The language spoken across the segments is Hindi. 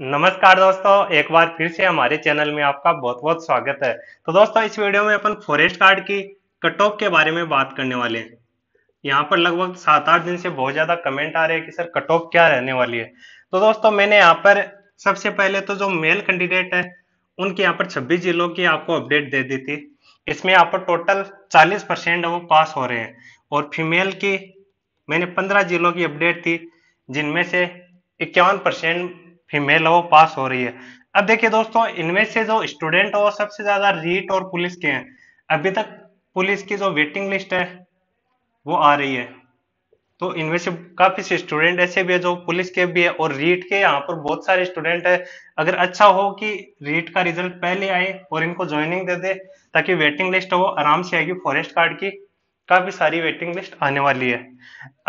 नमस्कार दोस्तों एक बार फिर से हमारे चैनल में आपका बहुत बहुत स्वागत है तो दोस्तों इस वीडियो में अपन फॉरेस्ट गार्ड की कट ऑफ के बारे में बात करने वाले हैं यहाँ पर लगभग सात आठ दिन से बहुत ज्यादा कमेंट आ रहे हैं कि सर कट ऑफ क्या रहने वाली है तो दोस्तों मैंने यहाँ पर सबसे पहले तो जो मेल कैंडिडेट है उनके यहाँ पर छब्बीस जिलों की आपको अपडेट दे दी थी इसमें यहाँ पर टोटल चालीस परसेंट वो पास हो रहे हैं और फीमेल की मैंने पंद्रह जिलों की अपडेट थी जिनमें से इक्यावन परसेंट फीमेल हो पास हो रही है अब देखिए दोस्तों इनमें से जो स्टूडेंट हो सबसे ज्यादा रीट और पुलिस के हैं अभी तक पुलिस की जो वेटिंग लिस्ट है वो आ रही है तो इनमें से काफी से स्टूडेंट ऐसे भी है जो पुलिस के भी है और रीट के यहाँ पर बहुत सारे स्टूडेंट है अगर अच्छा हो कि रीट का रिजल्ट पहले आए और इनको ज्वाइनिंग दे दे ताकि वेटिंग लिस्ट हो आराम से आएगी फॉरेस्ट कार्ड की काफी सारी वेटिंग लिस्ट आने वाली है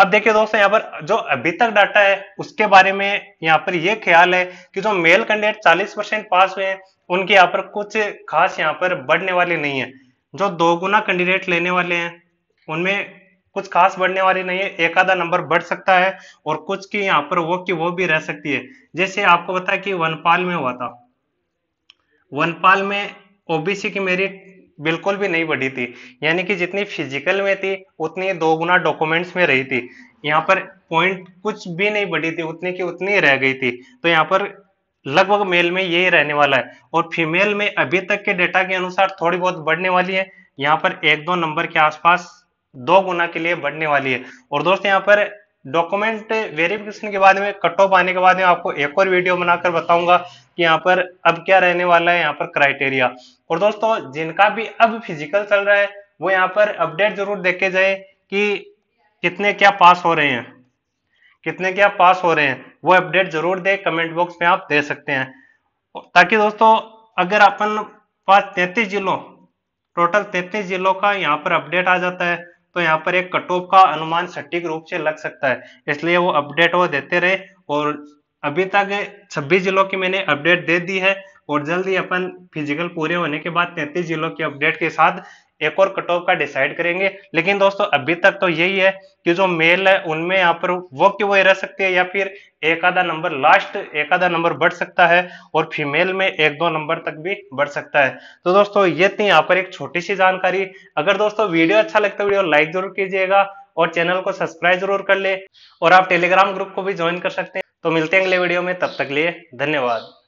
अब देखिए दोस्तों यहाँ पर जो अभी तक डाटा है उसके बारे में यहाँ पर यह ख्याल है कि जो मेल कैंडिडेट 40 परसेंट पास हुए हैं उनके यहाँ पर कुछ खास यहाँ पर बढ़ने वाले नहीं है जो दो गुना कैंडिडेट लेने वाले हैं उनमें कुछ खास बढ़ने वाले नहीं है एक आधा नंबर बढ़ सकता है और कुछ की यहाँ पर वो की वो भी रह सकती है जैसे आपको बताया कि वनपाल में हुआ था वनपाल में ओबीसी की मेरिट बिल्कुल भी नहीं बढ़ी थी यानी कि जितनी फिजिकल में थी उतनी दो गुना डॉक्यूमेंट्स में रही थी यहाँ पर पॉइंट कुछ भी नहीं बढ़ी थी उतनी की उतनी रह गई थी तो यहाँ पर लगभग मेल में यही रहने वाला है और फीमेल में अभी तक के डेटा के अनुसार थोड़ी बहुत बढ़ने वाली है यहाँ पर एक दो नंबर के आसपास दो गुना के लिए बढ़ने वाली है और दोस्तों यहाँ पर डॉक्यूमेंट वेरिफिकेशन के बाद में कट ऑफ आने के बाद में आपको एक और वीडियो बनाकर बताऊंगा कि यहाँ पर अब क्या रहने वाला है यहाँ पर क्राइटेरिया और दोस्तों जिनका भी अब फिजिकल चल रहा है वो यहाँ पर अपडेट जरूर देखे जाए कि कितने क्या पास हो रहे हैं कितने क्या पास हो रहे हैं वो अपडेट जरूर दे कमेंट बॉक्स में आप दे सकते हैं ताकि दोस्तों अगर अपन पास तैतीस जिलों टोटल तैतीस जिलों का यहाँ पर अपडेट आ जाता है तो यहाँ पर एक कट ऑफ का अनुमान सटीक रूप से लग सकता है इसलिए वो अपडेट वो देते रहे और अभी तक 26 जिलों की मैंने अपडेट दे दी है और जल्द ही अपन फिजिकल पूरे होने के बाद 33 जिलों की अपडेट के साथ एक और कट ऑफ का डिसाइड करेंगे लेकिन दोस्तों अभी तक तो यही है कि जो मेल है उनमें यहाँ पर वो क्यों वही रह सकती है या फिर एक आधा नंबर लास्ट एक आधा नंबर बढ़ सकता है और फीमेल में एक दो नंबर तक भी बढ़ सकता है तो दोस्तों ये थी यहाँ पर एक छोटी सी जानकारी अगर दोस्तों वीडियो अच्छा लगता है वीडियो लाइक जरूर कीजिएगा और चैनल को सब्सक्राइब जरूर कर ले और आप टेलीग्राम ग्रुप को भी ज्वाइन कर सकते हैं तो मिलते हैं अगले वीडियो में तब तक लिए धन्यवाद